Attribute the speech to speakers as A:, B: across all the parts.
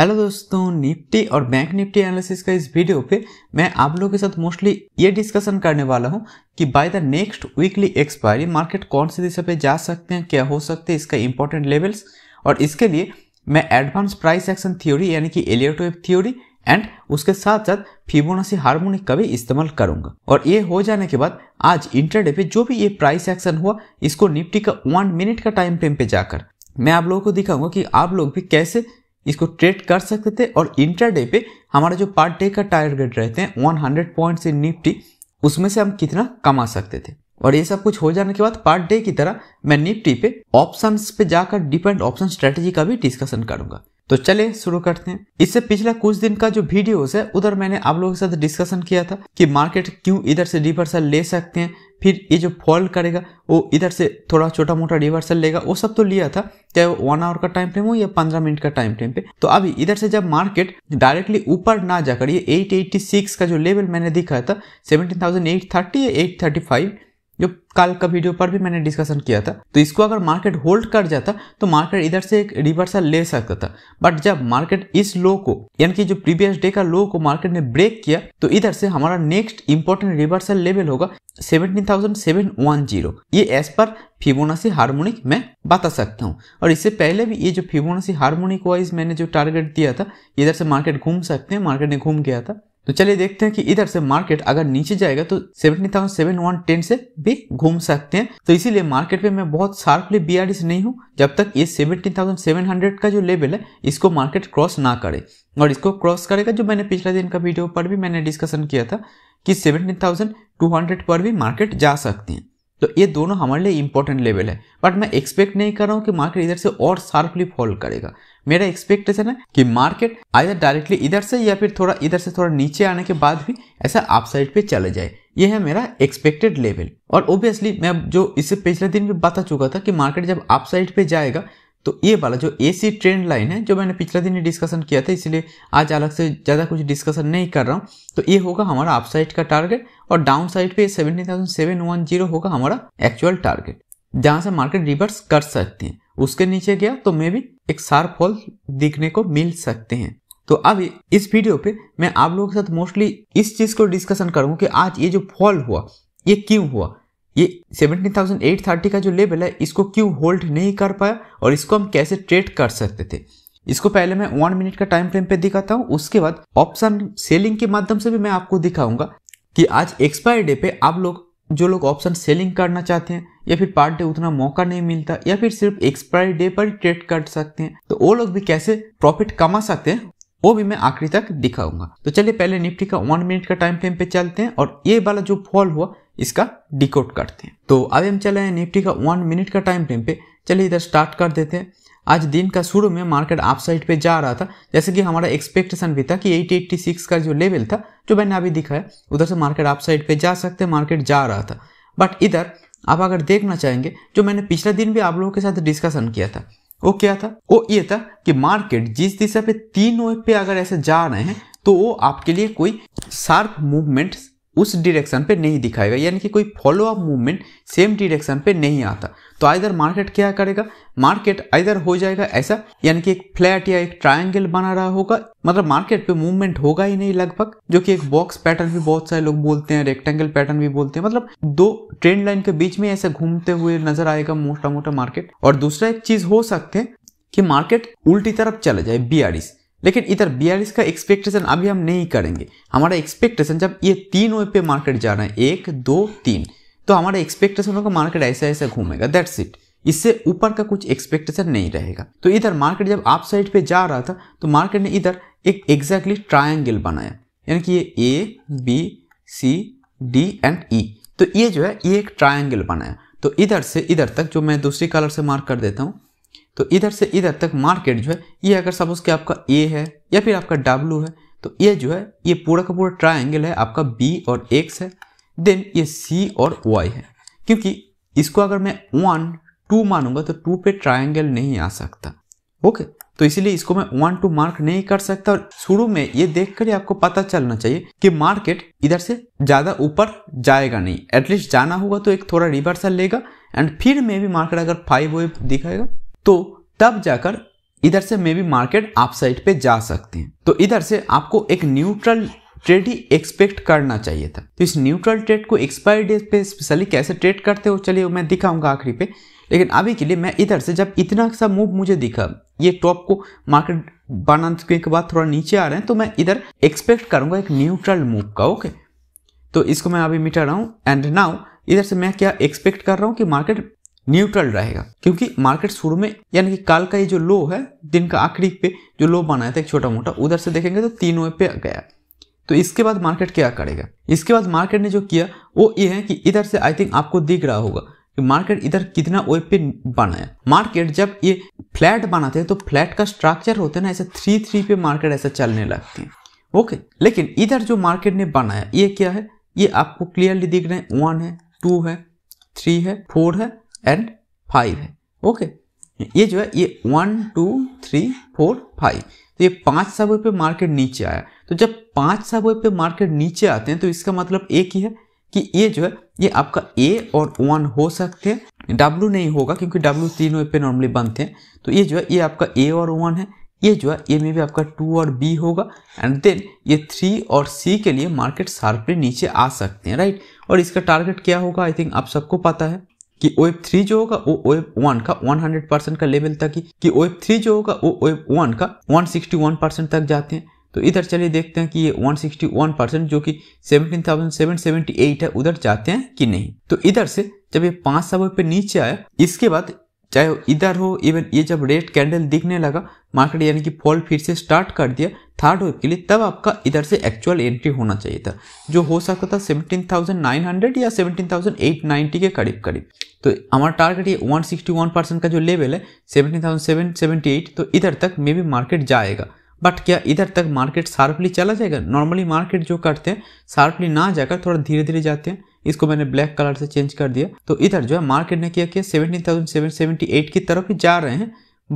A: hello दोस्तों Nifty और bank Nifty analysis का इस वीडियो पे मैं आप लोगों के साथ मोस्टली ये डिस्कशन करने वाला हूँ कि by the next weekly expiry market कौन से दिशा पे जा सकते हैं क्या हो सकते हैं इसका इंपॉर्टेंट लेवल्स और इसके लिए मैं एडवांस प्राइस एक्शन थ्योरी यानी कि एलियोटो थ्योरी एंड उसके साथ साथ फिबोनासी हारमोनिक का भी इस्तेमाल करूंगा और ये हो जाने के बाद आज इंटरडे पे जो भी ये प्राइस एक्शन हुआ इसको निफ्टी का वन मिनट का टाइम फ्रेम पे जाकर मैं आप लोगों को दिखाऊंगा कि आप लोग भी कैसे इसको ट्रेड कर सकते थे और इंटरडे पे हमारा जो पर डे का टारगेट रहते हैं 100 पॉइंट इन निफ्टी उसमें से हम कितना कमा सकते थे और ये सब कुछ हो जाने के बाद पर डे की तरह मैं निफ्टी पे ऑप्शंस पे जाकर डिपेंड ऑप्शन स्ट्रेटेजी का भी डिस्कशन करूंगा तो चले शुरू करते हैं इससे पिछला कुछ दिन का जो वीडियो है उधर मैंने आप लोगों के साथ डिस्कशन किया था कि मार्केट क्यों इधर से रिवर्सल ले सकते हैं फिर ये जो फॉल करेगा वो इधर से थोड़ा छोटा मोटा रिवर्सल लेगा वो सब तो लिया था चाहे वो वन आवर का टाइम फ्रेम हो या पंद्रह मिनट का टाइम फ्रेम पे तो अभी इधर से जब मार्केट डायरेक्टली ऊपर ना जाकर ये 886 का जो लेवल मैंने दिखाया था 17,830 या फाइव जो कल का वीडियो पर भी मैंने डिस्कशन किया था तो इसको अगर मार्केट होल्ड कर जाता तो मार्केट इधर से एक रिवर्सल ले सकता था बट जब मार्केट इस लो को यानी कि जो प्रीवियस डे का लो को मार्केट ने ब्रेक किया तो इधर से हमारा नेक्स्ट इंपॉर्टेंट रिवर्सल लेवल होगा 17,710 ये एज पर फिबोनासी हार्मोनिक मैं बता सकता हूँ और इससे पहले भी ये जो फिबोनासी हार्मोनिक वाइज मैंने जो टारगेट दिया था इधर से मार्केट घूम सकते हैं मार्केट ने घूम गया था तो चलिए देखते हैं कि इधर से मार्केट अगर नीचे जाएगा तो seventy thousand seven one ten से भी घूम सकते हैं तो इसीलिए मार्केट पे मैं बहुत शार्पली बीआरडी नहीं हूँ जब तक ये सेवेंटी थाउजेंड सेवन हंड्रेड का जो लेवल है इसको मार्केट क्रॉस ना करे और इसको क्रॉस करेगा जो मैंने पिछले दिन का वीडियो पर भी मैंने डिस्कशन किया था कि सेवेंटीन थाउजेंड टू हंड्रेड पर भी मार्केट जा सकती है तो ये दोनों हमारे लिए इंपॉर्टेंट लेवल है बट मैं एक्सपेक्ट नहीं कर रहा हूँ कि मार्केट इधर से और शार्पली फॉल करेगा मेरा एक्सपेक्टेशन है कि मार्केट आइधर डायरेक्टली इधर से या फिर थोड़ा इधर से थोड़ा नीचे आने के बाद भी ऐसा आप साइड पे चले जाए ये है मेरा एक्सपेक्टेड लेवल और ओब्वियसली मैं जो इससे पिछले दिन भी बता चुका था कि मार्केट जब आप साइड पे जाएगा तो ये वाला जो ए सी ट्रेंड लाइन है जो मैंने पिछले दिन ही डिस्कशन किया था इसलिए आज अलग से ज़्यादा कुछ डिस्कशन नहीं कर रहा हूँ तो ये होगा हमारा अपसाइड का टारगेट और डाउन साइड पे seventy thousand seven one zero होगा हमारा एक्चुअल टारगेट जहां से मार्केट रिवर्स कर सकते हैं उसके नीचे गया तो मे भी एक शार्प फॉल दिखने को मिल सकते हैं तो अब इस वीडियो पे मैं आप लोगों के साथ मोस्टली इस चीज को डिस्कशन करूँ कि आज ये जो फॉल हुआ ये क्यों हुआ ये 17,830 का जो लेवल है इसको क्यों होल्ड नहीं कर पाया और इसको हम कैसे ट्रेड कर सकते थे इसको पहले मैं वन मिनट का टाइम फ्रेम पे दिखाता हूँ उसके बाद ऑप्शन सेलिंग के माध्यम से भी मैं आपको दिखाऊंगा कि आज एक्सपायर डे पे आप लोग जो लोग ऑप्शन सेलिंग करना चाहते हैं या फिर पार्ट डे उतना मौका नहीं मिलता या फिर सिर्फ एक्सपायरी डे पर ट्रेड कर सकते हैं तो वो लोग भी कैसे प्रॉफिट कमा सकते हैं वो भी मैं आखिरी तक दिखाऊंगा तो चलिए पहले निफ्टी का वन मिनट का टाइम फ्रेम पे चलते हैं और ये वाला जो फॉल हुआ इसका डिकोड करते हैं तो अभी हम चले हैं निफ्टी का वन मिनट का टाइम फ्रेम पे चलिए इधर स्टार्ट कर देते हैं आज दिन का शुरू में मार्केट आप साइड पे जा रहा था जैसे कि हमारा एक्सपेक्टेशन भी था कि 886 का जो लेवल था जो मैंने अभी दिखाया उधर से मार्केट आप साइड पे जा सकते मार्केट जा रहा था बट इधर आप अगर देखना चाहेंगे जो मैंने पिछले दिन भी आप लोगों के साथ डिस्कशन किया था वो क्या था वो ये था कि मार्केट जिस दिशा पे तीन वेब पे अगर ऐसे जा रहे हैं तो वो आपके लिए कोई शार्प मूवमेंट उस डिरेक्शन पे नहीं दिखाएगा यानी कि कोई follow up movement same direction पे नहीं आता तो आइधर मार्केट क्या करेगा मार्केट आइधर हो जाएगा ऐसा यानी कि एक फ्लैट या एक ट्रायंगल बना रहा होगा मतलब मार्केट पे मूवमेंट होगा ही नहीं लगभग जो कि एक बॉक्स पैटर्न भी बहुत सारे लोग बोलते हैं रेक्टेंगल पैटर्न भी बोलते हैं मतलब दो ट्रेंड लाइन के बीच में ऐसे घूमते हुए नजर आएगा मोटा मोटा मार्केट और दूसरा एक चीज हो सकते हैं कि मार्केट उल्टी तरफ चला जाए बी लेकिन इधर बयालीस का एक्सपेक्टेशन अभी हम नहीं करेंगे हमारा एक्सपेक्टेशन जब ये तीन वे पे मार्केट जा रहा है एक दो तीन तो हमारा एक्सपेक्टेशन होगा मार्केट ऐसा ऐसा घूमेगा दैट्स इट इससे ऊपर का कुछ एक्सपेक्टेशन नहीं रहेगा तो इधर मार्केट जब आप साइड पे जा रहा था तो मार्केट ने इधर एक एग्जैक्टली ट्राइंगल बनाया यानी कि ये A B C D and E तो ये जो है ये एक ट्राइंगल बनाया तो इधर से इधर तक जो मैं दूसरी कलर से मार्क कर देता हूँ तो इधर से इधर तक मार्केट जो है ये अगर सपोज कि आपका ए है या फिर आपका डब्लू है तो ये जो है ये पूरा का पूरा ट्राइंगल है आपका बी और एक्स है देन ये सी और वाई है क्योंकि इसको अगर मैं वन टू मानूंगा तो टू पे ट्राइंगल नहीं आ सकता ओके तो इसीलिए इसको मैं वन टू मार्क नहीं कर सकता और शुरू में ये देख कर ही आपको पता चलना चाहिए कि मार्केट इधर से ज़्यादा ऊपर जाएगा नहीं एटलीस्ट जाना होगा तो एक थोड़ा रिवर्सल लेगा एंड फिर में भी मार्केट अगर फाइव वेव दिखाएगा तो तब जाकर इधर से मे बी मार्केट आप साइड पे जा सकते हैं तो इधर से आपको एक न्यूट्रल ट्रेड ही एक्सपेक्ट करना चाहिए था तो इस न्यूट्रल ट्रेड को एक्सपायरी डेट पे स्पेशली कैसे ट्रेड करते हो चलिए मैं दिखाऊंगा आखिरी पे लेकिन अभी के लिए मैं इधर से जब इतना सा मूव मुझे दिखा ये टॉप को मार्केट बनाने के बाद थोड़ा नीचे आ रहे हैं तो मैं इधर एक्सपेक्ट करूंगा एक न्यूट्रल मूव का ओके तो इसको मैं अभी मिटा रहा हूँ एंड नाउ इधर से मैं क्या एक्सपेक्ट कर रहा हूँ कि मार्केट न्यूट्रल रहेगा क्योंकि मार्केट शुरू में यानी कि काल का ये जो लो है दिन का आखिरी पे जो लो बनाया था एक छोटा मोटा उधर से देखेंगे तो तीन तीनों पे गया तो इसके बाद मार्केट क्या करेगा इसके बाद मार्केट ने जो किया वो ये है कि इधर से आई थिंक आपको दिख रहा होगा कि मार्केट इधर कितना वेब पे बनाया मार्केट जब ये फ्लैट बनाते हैं तो फ्लैट का स्ट्रक्चर होता है ना ऐसे थ्री थ्री पे मार्केट ऐसा चलने लगती है ओके लेकिन इधर जो मार्केट ने बनाया ये क्या है ये आपको क्लियरली दिख रहे हैं वन है टू है थ्री है फोर है एंड फाइव है ओके ये जो है ये one two three four five तो ये पांच सब पे मार्केट नीचे आया तो जब पांच सब पे मार्केट नीचे आते हैं तो इसका मतलब एक ही है कि ये जो है ये आपका ए और वन हो सकते हैं डब्ल्यू नहीं होगा क्योंकि डब्ल्यू तीन वे पे नॉर्मली बनते हैं तो ये जो है ये आपका ए और वन है ये जो है ये में भी आपका टू और बी होगा एंड देन ये थ्री और सी के लिए मार्केट सार्पली नीचे आ सकते हैं राइट और इसका टारगेट क्या होगा आई थिंक आप सबको पता है कि वेब थ्री जो होगा वो वेब वन का 100 परसेंट का लेवल तक ही कि वेब थ्री जो होगा वो वेब वन का 161 परसेंट तक जाते हैं तो इधर चलिए देखते हैं कि ये 161 परसेंट जो कि 17,778 है उधर जाते हैं कि नहीं तो इधर से जब ये पांच सब पे नीचे आया इसके बाद चाहे इधर हो इवन ये जब रेड कैंडल दिखने लगा मार्केट यानी कि फॉल फिर से स्टार्ट कर दिया थर्ड वेव के लिए तब आपका इधर से एक्चुअल एंट्री होना चाहिए था जो हो सकता था 17,900 या 17,890 के करीब करीब तो हमारा टारगेट ये 161 परसेंट का जो लेवल है 17,778 तो इधर तक मे भी मार्केट जाएगा बट क्या इधर तक मार्केट शार्पली चला जाएगा नॉर्मली मार्केट जो करते हैं शार्पली ना जाकर थोड़ा धीरे धीरे जाते हैं इसको मैंने ब्लैक कलर से चेंज कर दिया तो इधर जो है मार्केट ने क्या किया seventeen thousand seven seventy eight की तरफ जा रहे हैं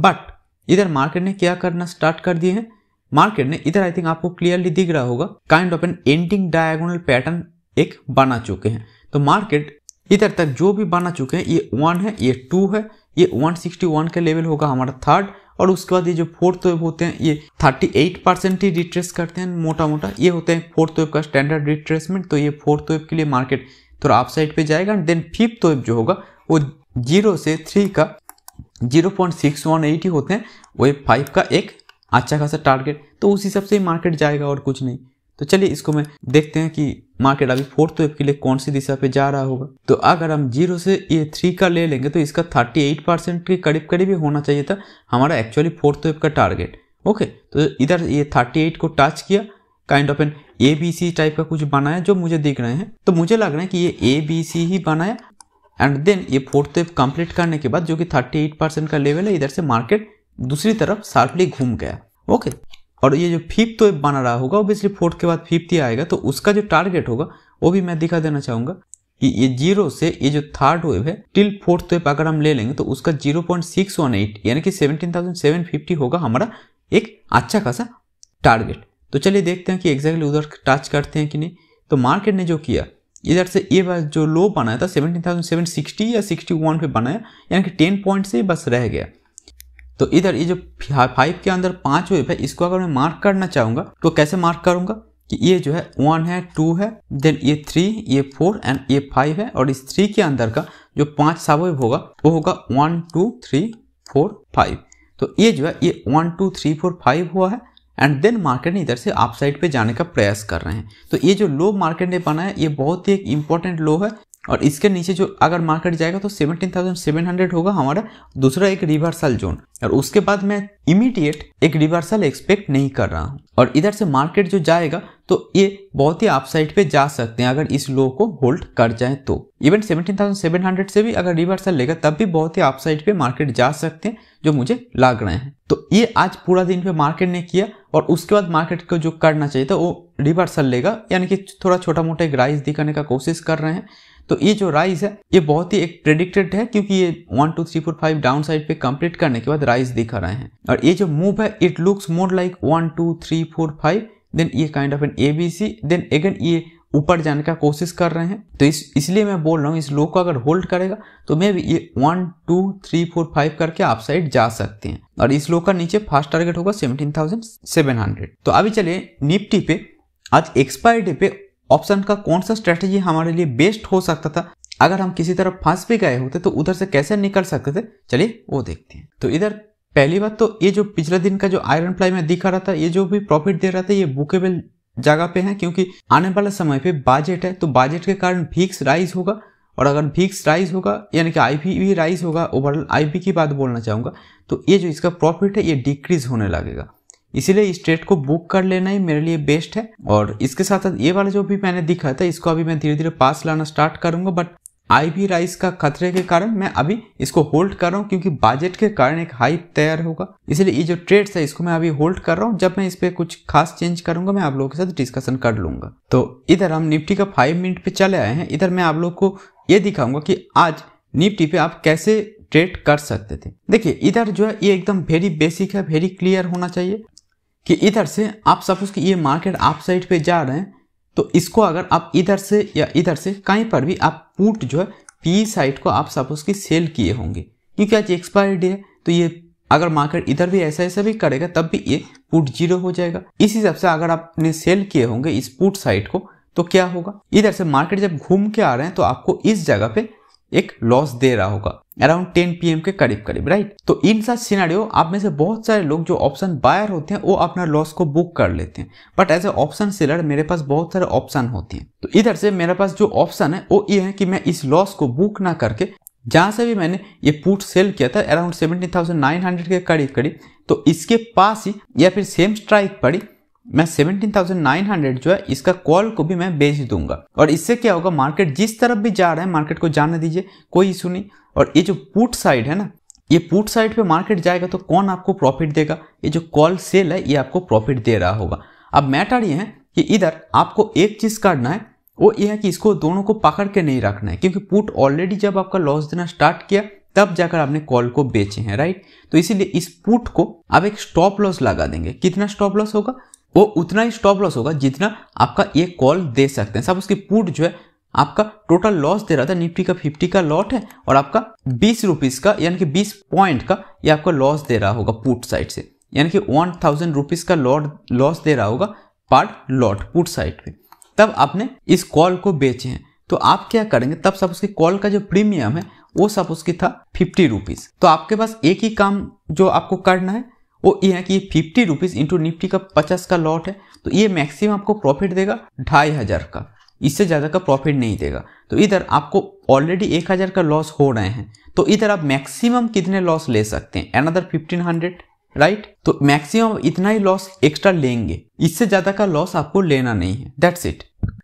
A: बट इधर मार्केट ने क्या करना स्टार्ट कर दिए हैं मार्केट ने इधर आई थिंक आपको क्लियरली दिख रहा होगा kind of an ending diagonal pattern एक बना चुके हैं तो मार्केट इधर तक जो भी बना चुके हैं ये वन है ये टू है ये 161 का लेवल होगा हमारा थर्ड और उसके बाद ये जो फोर्थ वेव होते हैं ये 38 परसेंट ही रिट्रेस करते हैं मोटा मोटा ये होते हैं फोर्थ वेव का स्टैंडर्ड रिट्रेसमेंट तो ये फोर्थ वेव के लिए मार्केट थोड़ा तो आप साइड पे जाएगा एंड देन फिफ्थ वेव जो होगा वो जीरो से थ्री का zero point six one eight ही होते हैं वो फाइव का एक अच्छा खासा टारगेट तो उस हिसाब से मार्केट जाएगा और कुछ नहीं तो चलिए इसको मैं देखते हैं कि मार्केट अभी फोर्थ वेव के लिए कौन सी दिशा पे जा रहा होगा तो अगर हम जीरो से ये थ्री का ले लेंगे तो इसका थर्टी एट परसेंट के करीब करीब ही होना चाहिए था हमारा एक्चुअली फोर्थ वेव का टारगेट ओके तो इधर ये थर्टी एट को टच किया kind of an A B C type का कुछ बनाया जो मुझे दिख रहे हैं तो मुझे लग रहा है कि ये ए बी सी ही बनाया एंड देन ये फोर्थ वेव कंप्लीट करने के बाद जो कि थर्टी एट परसेंट का लेवल है इधर से मार्केट दूसरी तरफ शार्पली घूम गया ओके और ये जो फिफ्थ तो बना रहा होगा ओबियसली फोर्थ के बाद फिफ्थ ही आएगा तो उसका जो टारगेट होगा वो भी मैं दिखा देना चाहूंगा कि ये जीरो से ये जो थर्ड वेव है टिल फोर्थ वेब अगर हम ले लेंगे तो उसका zero point six one eight यानी कि सेवनटीन थाउजेंड सेवन फिफ्टी होगा हमारा एक अच्छा खासा टारगेट तो चलिए देखते हैं कि एग्जैक्टली उधर टच करते हैं कि नहीं तो मार्केट ने जो किया इधर से ये बार जो लो बनाया था सेवनटीन थाउजेंड सेवन सिक्सटी या सिक्सटी वन पे बनाया यानी कि टेन पॉइंट से बस रह गया तो इधर ये जो फाइव के अंदर पांच वेव है इसको अगर मैं मार्क करना चाहूंगा तो कैसे मार्क करूंगा कि ये जो है वन है टू है देन ये थ्री ये फोर एंड ये फाइव है और इस थ्री के अंदर का जो पांच वेव होगा वो होगा one two three four five तो ये जो है ये one two three four five हुआ है एंड देन मार्केट इधर से आप साइड पे जाने का प्रयास कर रहे हैं तो ये जो लो मार्केट ने बनाया है ये बहुत ही एक इंपॉर्टेंट लो है और इसके नीचे जो अगर मार्केट जाएगा तो 17,700 होगा हमारा दूसरा एक रिवर्सल जोन और उसके बाद मैं इमीडिएट एक रिवर्सल एक्सपेक्ट नहीं कर रहा हूँ और इधर से मार्केट जो जाएगा तो ये बहुत ही अपसाइड पे जा सकते हैं अगर इस लो को होल्ड कर जाए तो इवन 17,700 से भी अगर रिवर्सल लेगा तब भी बहुत ही अपसाइड पे मार्केट जा सकते हैं जो मुझे लग रहे हैं तो ये आज पूरा दिन पे मार्केट ने किया और उसके बाद मार्केट को जो करना चाहिए था वो रिवर्सल लेगा यानी कि थोड़ा छोटा मोटा एक राइस दिखाने का कोशिश कर रहे हैं तो ये जो राइज है ये बहुत ही एक प्रेडिक्टेड है क्योंकि ये one two three four five down side पे कंप्लीट करने के बाद राइज दिखा रहे हैं और ये जो मूव है it looks more like one two three four five then ये kind of an A B C then again ये ऊपर जाने का कोशिश कर रहे हैं तो इस इसलिए मैं बोल रहा हूँ इस लो को अगर होल्ड करेगा तो मे भी ये one two three four five करके आप साइड जा सकते हैं और इस लो का नीचे फास्ट टारगेट होगा सेवनटीन थाउजेंड सेवन हंड्रेड तो अभी चले निफ्टी पे आज एक्सपायर डे पे ऑप्शन का कौन सा स्ट्रेटेजी हमारे लिए बेस्ट हो सकता था अगर हम किसी तरफ फंस भी गए होते तो उधर से कैसे निकल सकते थे चलिए वो देखते हैं तो इधर पहली बात तो ये जो पिछले दिन का जो आयरन फ्लाई में दिखा रहा था ये जो भी प्रॉफिट दे रहा था ये बुकेबल जगह पे है क्योंकि आने वाले समय पे बजट है तो बजट के कारण फिक्स राइज होगा और अगर फिक्स राइज होगा यानी कि आई भी राइज होगा ओवरऑल आई की बात बोलना चाहूंगा तो ये जो इसका प्रॉफिट है ये डिक्रीज होने लगेगा इसीलिए इस ट्रेड को बुक कर लेना ही मेरे लिए बेस्ट है और इसके साथ साथ ये वाला जो भी मैंने दिखा था इसको अभी मैं धीरे धीरे पास लाना स्टार्ट करूंगा बट आई भी राइस का खतरे के कारण मैं अभी इसको होल्ड कर रहा हूँ क्योंकि बजट के कारण एक हाई तैयार होगा इसलिए ये जो ट्रेड्स है इसको मैं अभी होल्ड कर रहा हूँ जब मैं इस पर कुछ खास चेंज करूंगा मैं आप लोगों के साथ डिस्कशन कर लूंगा तो इधर हम निफ्टी का फाइव मिनट पे चले आए हैं इधर मैं आप लोग को ये दिखाऊंगा कि आज निफ्टी पे आप कैसे ट्रेड कर सकते थे देखिए इधर जो है ये एकदम वेरी बेसिक है वेरी क्लियर होना चाहिए कि इधर से आप सपोज कि ये मार्केट आप साइड पे जा रहे हैं तो इसको अगर आप इधर से या इधर से कहीं पर भी आप पुट जो है पी साइड को आप सपोज कि सेल किए होंगे क्योंकि आज एक्सपायरी डे है तो ये अगर मार्केट इधर भी ऐसा ऐसा भी करेगा तब भी ये पुट जीरो हो जाएगा इस हिसाब से अगर आपने सेल किए होंगे इस पुट साइड को तो क्या होगा इधर से मार्केट जब घूम के आ रहे हैं तो आपको इस जगह पे एक लॉस दे रहा होगा अराउंड टेन पी के करीब करीब राइट तो इन सच सीनारियो आप में से बहुत सारे लोग जो ऑप्शन बायर होते हैं वो अपना लॉस को बुक कर लेते हैं but as a option seller मेरे पास बहुत सारे ऑप्शन होते हैं तो इधर से मेरे पास जो ऑप्शन है वो ये है कि मैं इस लॉस को बुक ना करके जहां से भी मैंने ये पुट सेल किया था अराउंड सेवेंटी के करीब करीब तो इसके पास ही या फिर सेम स्ट्राइक पड़ी मैं 17,900 जो है इसका कॉल को भी मैं बेच दूंगा और इससे क्या होगा मार्केट जिस तरफ भी जा रहा है मार्केट को जाने दीजिए कोई इशू नहीं और ये जो पुट साइड है ना ये पुट साइड पे मार्केट जाएगा तो कौन आपको प्रॉफिट देगा ये जो कॉल सेल है ये आपको प्रॉफिट दे रहा होगा अब मैटर ये है कि इधर आपको एक चीज़ करना है वो ये है कि इसको दोनों को पकड़ के नहीं रखना है क्योंकि पुट ऑलरेडी जब आपका लॉस देना स्टार्ट किया तब जाकर आपने कॉल को बेचे हैं राइट तो इसीलिए इस पुट को आप एक स्टॉप लॉस लगा देंगे कितना स्टॉप लॉस होगा वो उतना ही स्टॉप लॉस होगा जितना आपका ये कॉल दे सकते हैं सब उसकी पुट जो है आपका टोटल लॉस दे रहा था निफ्टी का फिफ्टी का लॉट है और आपका बीस रुपीज़ का यानी कि बीस पॉइंट का ये आपका लॉस दे रहा होगा पुट साइड से यानी कि वन थाउजेंड रुपीज़ का लॉट लॉस दे रहा होगा पार्ट लॉट पुट साइड पे तब आपने इस कॉल को बेचे हैं तो आप क्या करेंगे तब सब उसके कॉल का जो प्रीमियम है वो सब उसकी था फिफ्टी रुपीज़ तो आपके पास एक ही काम जो आपको करना है वो ये है कि फिफ्टी रुपीज़ इंटू निफ्टी का पचास का लॉट है तो ये मैक्सिमम आपको प्रॉफिट देगा ढाई हज़ार का इससे ज़्यादा का प्रॉफिट नहीं देगा तो इधर आपको ऑलरेडी एक हज़ार का लॉस हो रहे हैं तो इधर आप मैक्सिमम कितने लॉस ले सकते हैं अनदर फिफ्टीन हंड्रेड राइट तो मैक्सिमम इतना ही लॉस एक्स्ट्रा लेंगे इससे ज़्यादा का लॉस आपको लेना नहीं है दैट्स इट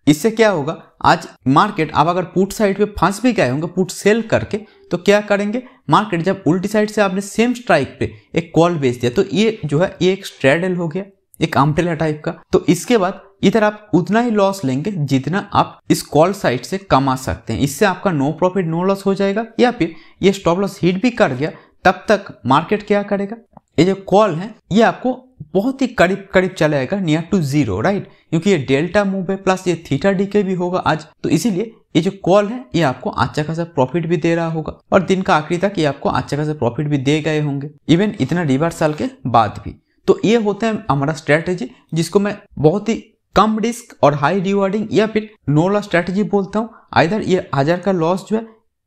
A: इससे क्या होगा आज मार्केट आप अगर पुट साइड पे फंस भी गए होंगे पुट सेल करके तो क्या करेंगे मार्केट जब उल्टी साइड से आपने सेम स्ट्राइक पे एक कॉल बेच दिया तो ये जो है ये एक स्ट्रेडल हो गया एक अम्ब्रेला टाइप का तो इसके बाद इधर आप उतना ही लॉस लेंगे जितना आप इस कॉल साइड से कमा सकते हैं इससे आपका नो प्रॉफिट नो लॉस हो जाएगा या फिर ये स्टॉप लॉस हिट भी कर गया तब तक मार्केट क्या करेगा ये जो कॉल है ये आपको बहुत ही करीब करीब चला जाएगा नियर टू जीरो राइट क्योंकि ये डेल्टा मूव है प्लस ये थीटा के भी होगा आज तो इसीलिए ये जो कॉल है ये आपको अच्छा खासा प्रॉफिट भी दे रहा होगा और दिन का आखिरी तक ये आपको अच्छा खासा प्रॉफिट भी दे गए होंगे इवन इतना रिवर्सल के बाद भी तो ये होता है हमारा स्ट्रेटेजी जिसको मैं बहुत ही कम रिस्क और हाई रिवॉर्डिंग या फिर नो लॉस स्ट्रेटेजी बोलता हूँ आइधर ये हजार का लॉस जो है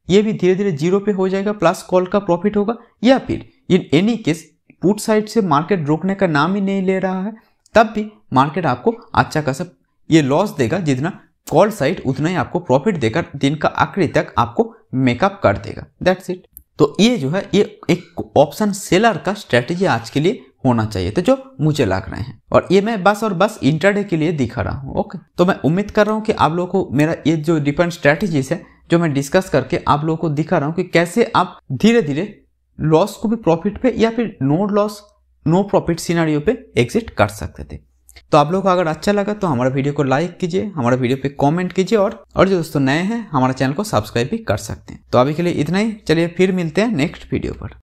A: ये भी धीरे धीरे जीरो पे हो जाएगा प्लस कॉल का प्रॉफिट होगा या फिर in any case put side से मार्केट रोकने का नाम ही नहीं ले रहा है तब भी मार्केट आपको अच्छा खासा ये लॉस देगा जितना कॉल साइड उतना ही आपको प्रॉफिट देकर दिन का आखिरी तक आपको मेकअप कर देगा दैट्स इट तो ये जो है ये एक ऑप्शन सेलर का स्ट्रेटेजी आज के लिए होना चाहिए तो जो मुझे लग रहे हैं और ये मैं बस और बस इंटरडे के लिए दिखा रहा हूँ ओके तो मैं उम्मीद कर रहा हूँ कि आप लोगों को मेरा ये जो डिफरेंट स्ट्रैटेजीज है जो मैं डिस्कस करके आप लोगों को दिखा रहा हूँ कि कैसे आप धीरे धीरे लॉस को भी प्रॉफिट पे या फिर नो लॉस नो प्रॉफिट सीनारियों पे एग्जिट कर सकते थे तो आप लोग को अगर अच्छा लगा तो हमारा वीडियो को लाइक कीजिए हमारे वीडियो पे कमेंट कीजिए और और जो दोस्तों नए हैं हमारे चैनल को सब्सक्राइब भी कर सकते हैं तो अभी के लिए इतना ही चलिए फिर मिलते हैं नेक्स्ट वीडियो पर